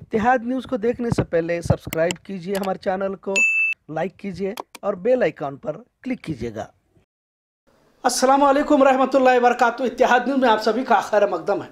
इतिहाद news को देखने से पहले सब्सक्राइब कीजिए हमारे चैनल को लाइक कीजिए और बेल आइकॉन पर क्लिक कीजिएगा असल वालेकुम रहमतुल्लाहि इतिहाद न्यूज़ में आप सभी का खैर मकदम है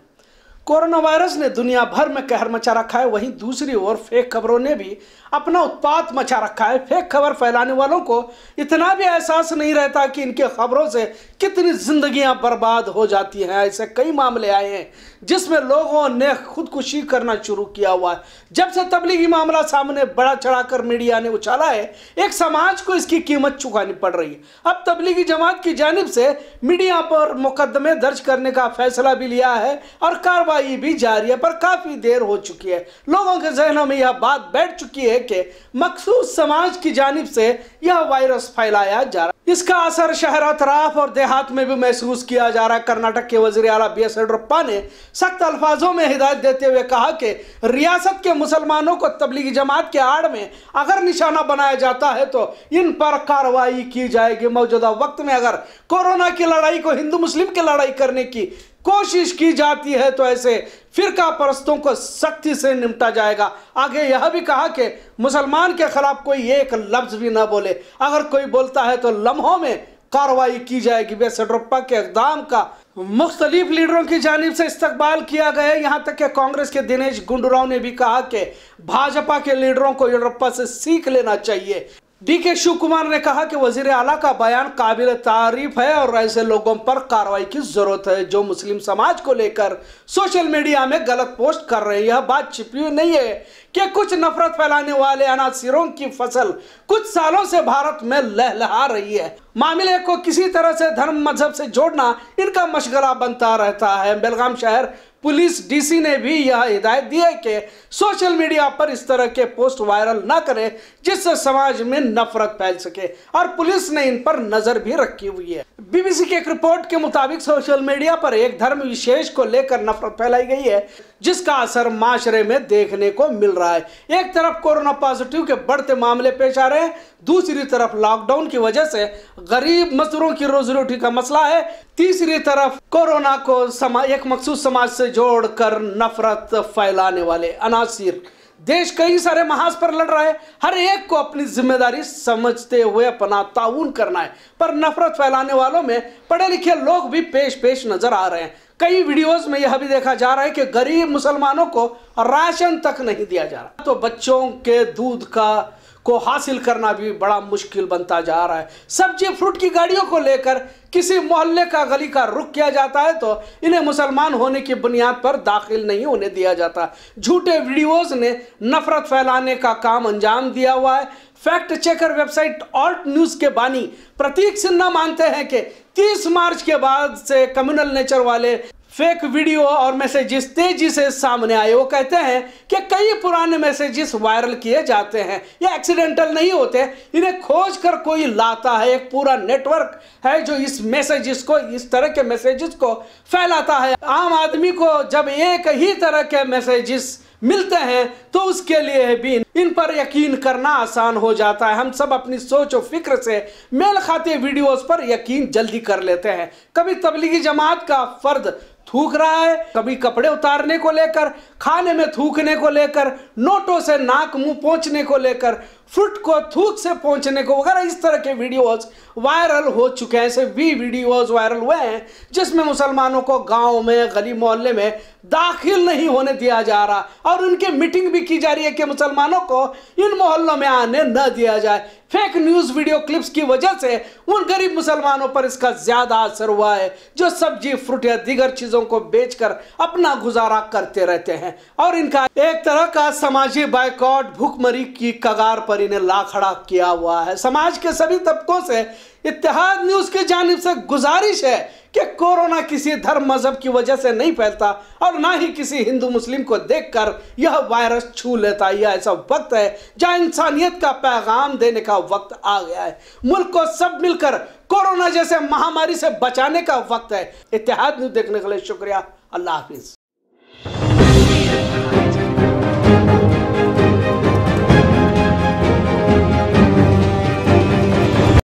कोरोना वायरस ने दुनिया भर में कहर मचा रखा है वहीं दूसरी ओर फेक खबरों ने भी अपना उत्पात मचा रखा है फेक खबर फैलाने वालों को इतना भी एहसास नहीं रहता कि इनके खबरों से कितनी जिंदगियां बर्बाद हो जाती हैं ऐसे कई मामले आए हैं जिसमें लोगों ने खुदकुशी करना शुरू किया हुआ है जब से तबलीगी मामला सामने बड़ा चढ़ाकर मीडिया ने उछाला है एक समाज को इसकी कीमत चुकानी पड़ रही है अब तबलीगी जमात की जानब से मीडिया पर मुकदमे दर्ज करने का फैसला भी लिया है और कार्रवाई कार्रवाई भी जारी है पर काफ़ी देर हो चुकी है लोगों के जहनों में यह बात बैठ चुकी है कि मखसूस समाज की जानब से यह वायरस फैलाया जा रहा है इसका असर शहर अतराफ और देहात में भी महसूस किया जा रहा है कर्नाटक के वजीर अला बी एस येडियुरप्पा ने सख्त अल्फाजों में हिदायत देते हुए कहा कि रियासत के मुसलमानों को तबलीगी जमात के आड़ में अगर निशाना बनाया जाता है तो इन पर कार्रवाई की जाएगी मौजूदा वक्त में अगर कोरोना की लड़ाई को हिंदू मुस्लिम की लड़ाई करने की कोशिश की जाती है तो ऐसे फिरका परस्तों को सख्ती से निपटा जाएगा आगे यह भी कहा कि मुसलमान के खिलाफ कोई एक लफ्ज भी ना बोले अगर कोई बोलता है तो लम्हों में कार्रवाई की जाएगी बेसडोप्पा के इकदाम का मुख्तलिफ लीडरों की जानब से इस्तकबाल किया गया यहाँ तक कि कांग्रेस के दिनेश गुंडूराव ने भी कहा कि भाजपा के लीडरों को यूरोपा से सीख लेना चाहिए डी के शिव कुमार ने कहा कि वजीर अला का बयान काबिल तारीफ है और ऐसे लोगों पर कार्रवाई की जरूरत है जो मुस्लिम समाज को लेकर सोशल मीडिया में गलत पोस्ट कर रहे हैं यह बात छिपी हुई नहीं है कि कुछ नफरत फैलाने वाले अनासिरों की फसल कुछ सालों से भारत में लहलहा रही है मामले को किसी तरह से धर्म मजहब से जोड़ना इनका मशगरा बनता रहता है बेलगाम शहर पुलिस डीसी ने भी यह हिदायत दी है कि सोशल मीडिया पर इस तरह के पोस्ट वायरल ना करें जिससे समाज में नफरत फैल सके और पुलिस ने इन पर नजर भी रखी हुई है बीबीसी की एक रिपोर्ट के मुताबिक सोशल मीडिया पर एक धर्म विशेष को लेकर नफरत फैलाई गई है जिसका असर माशरे में देखने को मिल रहा है एक तरफ कोरोना पॉजिटिव के बढ़ते मामले पेश आ रहे हैं दूसरी तरफ लॉकडाउन की वजह से गरीब मजदूरों की रोजी रोटी का मसला है तीसरी तरफ कोरोना को समा, एक मखसूस समाज से जोड़कर नफरत फैलाने वाले अनासिर देश कई सारे महास पर लड़ रहा है हर एक को अपनी जिम्मेदारी समझते हुए अपना ताउन करना है पर नफरत फैलाने वालों में पढ़े लिखे लोग भी पेश पेश नजर आ रहे हैं कई वीडियोस में यह भी देखा जा रहा है कि गरीब मुसलमानों को राशन तक नहीं दिया जा रहा तो बच्चों के दूध का को हासिल करना भी बड़ा मुश्किल बनता जा रहा है सब्जी फ्रूट की गाड़ियों को लेकर किसी मोहल्ले का गली का रुख किया जाता है तो इन्हें मुसलमान होने की बुनियाद पर दाखिल नहीं होने दिया जाता झूठे वीडियोस ने नफरत फैलाने का काम अंजाम दिया हुआ है fact checker website Alt News के बानी प्रतीक सिन्हा मानते हैं कि 30 मार्च के बाद से कम्युनल नेचर वाले फेक वीडियो और मैसेजेस तेजी से सामने आए वो कहते हैं कि कई पुराने मैसेजेस वायरल किए जाते हैं ये एक्सीडेंटल नहीं होते इन्हें खोज कर कोई लाता है एक पूरा नेटवर्क है जो इस मैसेजेस को इस तरह के मैसेजेस को फैलाता है आम आदमी को जब एक ही तरह के मैसेजेस मिलते हैं तो उसके लिए भी इन पर यकीन करना आसान हो जाता है हम सब अपनी सोच और फिक्र से मेल खाते वीडियोस पर यकीन जल्दी कर लेते हैं कभी तबलीगी जमात का फर्द थूक रहा है कभी कपड़े उतारने को लेकर खाने में थूकने को लेकर नोटों से नाक मुंह पहुंचने को लेकर फुट को थूक से पहुंचने को वगैरह इस तरह के वीडियोस वायरल हो चुके हैं ऐसे वी वीडियोस वायरल हुए हैं जिसमें मुसलमानों को गांव में गली मोहल्ले में दाखिल नहीं होने दिया जा रहा और उनके मीटिंग भी की जा रही है कि मुसलमानों को इन मोहल्लों में आने न दिया जाए फेक न्यूज़ वीडियो क्लिप्स की वजह से उन गरीब मुसलमानों पर इसका ज़्यादा असर हुआ है जो सब्जी फ्रूट या दीगर चीज़ों को बेचकर अपना गुजारा करते रहते हैं और इनका एक तरह का समाजी बायकॉट भूखमरी की कगार पर पर इन्हें ला खड़ा किया हुआ है समाज के सभी तबकों से इतिहाद न्यूज़ की जानब से गुजारिश है कि कोरोना किसी धर्म मजहब की वजह से नहीं फैलता और ना ही किसी हिंदू मुस्लिम को देखकर यह वायरस छू लेता यह ऐसा वक्त है जहां इंसानियत का पैगाम देने का वक्त आ गया है मुल्क को सब मिलकर कोरोना जैसे महामारी से बचाने का वक्त है इतिहाद न्यूज देखने के लिए शुक्रिया अल्लाह हाफिज़